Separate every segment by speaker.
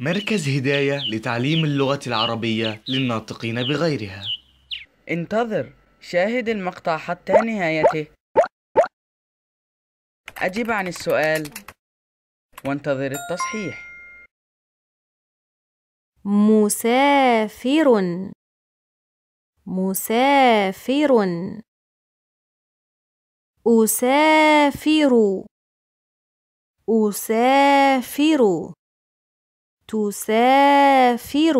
Speaker 1: مركز هداية لتعليم اللغة العربية للناطقين بغيرها انتظر شاهد المقطع حتى نهايته أجب عن السؤال وانتظر التصحيح
Speaker 2: مسافر مسافر أسافر
Speaker 3: أسافر تسافر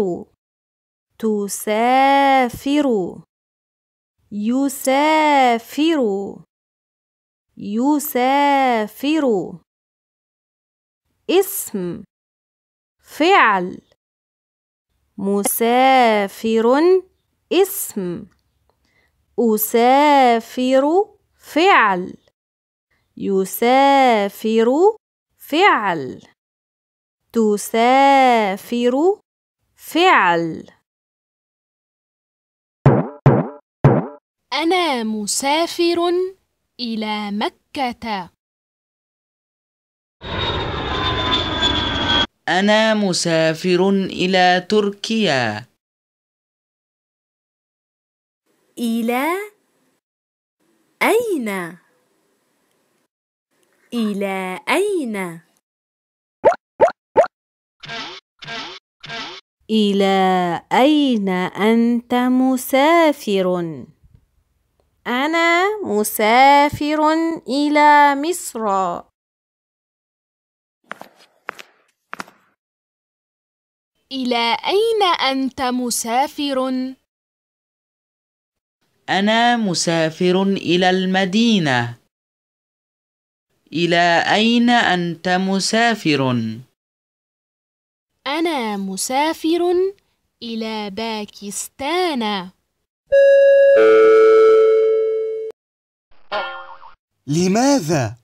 Speaker 3: تسافر يسافر
Speaker 2: يسافر
Speaker 3: اسم فعل مسافر اسم أسافر فعل يسافر فعل تسافر فعل
Speaker 2: أنا مسافر
Speaker 3: إلى مكة
Speaker 1: أنا مسافر إلى تركيا إلى
Speaker 2: أين؟ إلى أين؟
Speaker 3: إلى أين أنت مسافر؟ أنا مسافر إلى مصر.
Speaker 2: إلى أين أنت مسافر؟
Speaker 1: أنا مسافر إلى المدينة. إلى أين أنت مسافر؟ أنا مسافر
Speaker 3: إلى
Speaker 2: باكستان لماذا؟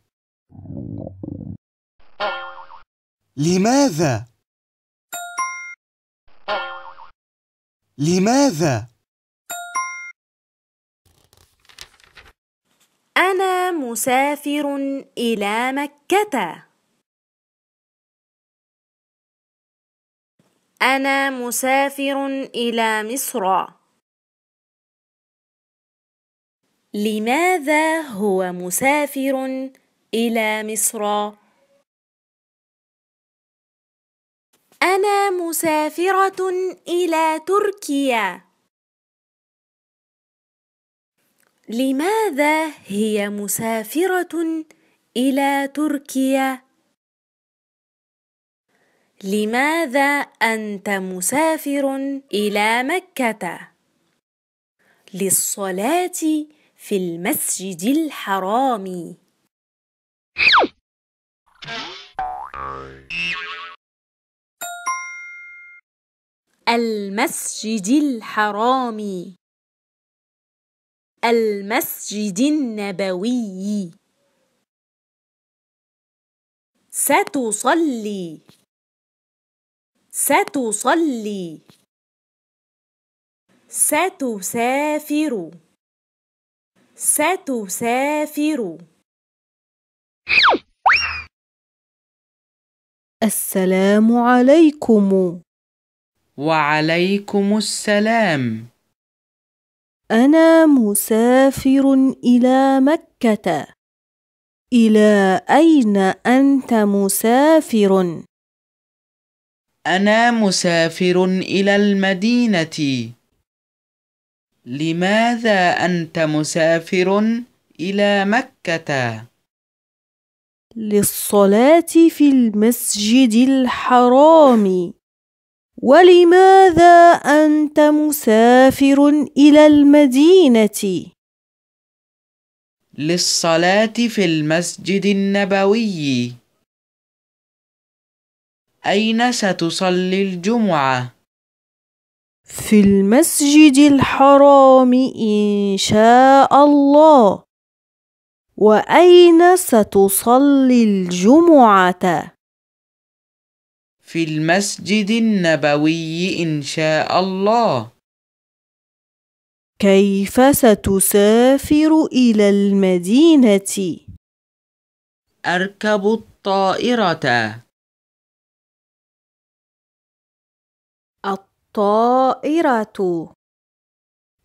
Speaker 2: لماذا؟ لماذا؟ أنا مسافر إلى مكة أنا مسافر إلى مصر. لماذا هو مسافر إلى مصر؟ أنا مسافرة إلى تركيا. لماذا
Speaker 3: هي مسافرة إلى تركيا؟ لماذا أنت مسافر إلى مكة؟ للصلاة في المسجد
Speaker 2: الحرام. المسجد الحرام المسجد النبوي ستصلي ستصلي ستسافر ستسافر
Speaker 3: السلام عليكم
Speaker 1: وعليكم
Speaker 3: السلام أنا مسافر إلى مكة إلى أين أنت مسافر؟
Speaker 1: أنا مسافر إلى المدينة لماذا أنت مسافر إلى مكة؟ للصلاة في
Speaker 3: المسجد الحرام ولماذا أنت مسافر إلى المدينة؟
Speaker 1: للصلاة في المسجد النبوي أين ستصلي الجمعة؟
Speaker 3: في المسجد الحرام إن شاء الله وأين ستصلي الجمعة؟
Speaker 1: في المسجد النبوي إن شاء الله
Speaker 3: كيف ستسافر إلى المدينة؟
Speaker 1: أركب الطائرة
Speaker 2: الطائرة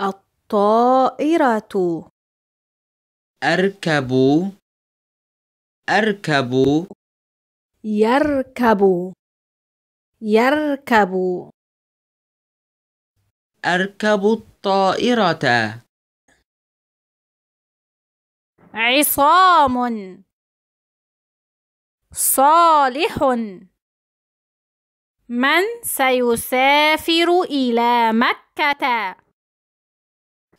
Speaker 2: الطائرة أركب أركب يركب يركب أركب الطائرة عصام صالح من سيسافر إلى مكة؟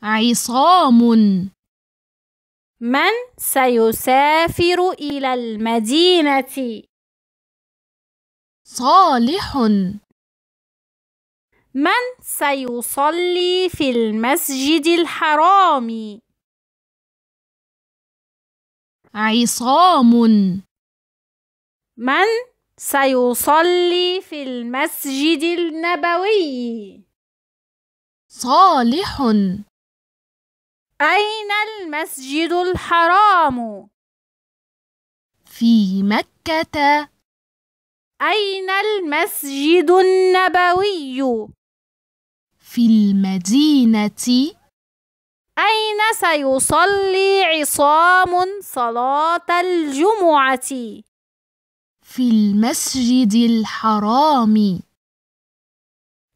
Speaker 2: عصام من سيسافر إلى المدينة؟ صالح من سيصلي في المسجد الحرام؟ عصام من سيصلي في المسجد النبوي صالح أين المسجد الحرام؟ في مكة أين المسجد النبوي؟ في المدينة أين سيصلي عصام صلاة الجمعة؟ في المسجد الحرام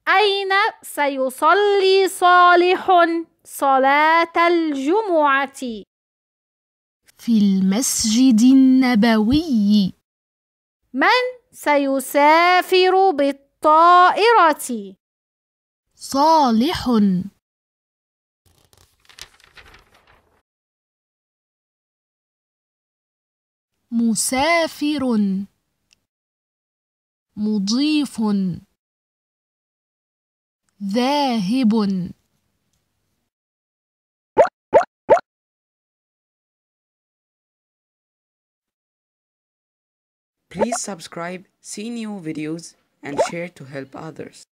Speaker 2: أين سيصلي صالح صلاة الجمعة؟ في المسجد النبوي من سيسافر بالطائرة؟ صالح مسافر مضيف ذاهب Please subscribe, see new videos and share to help others.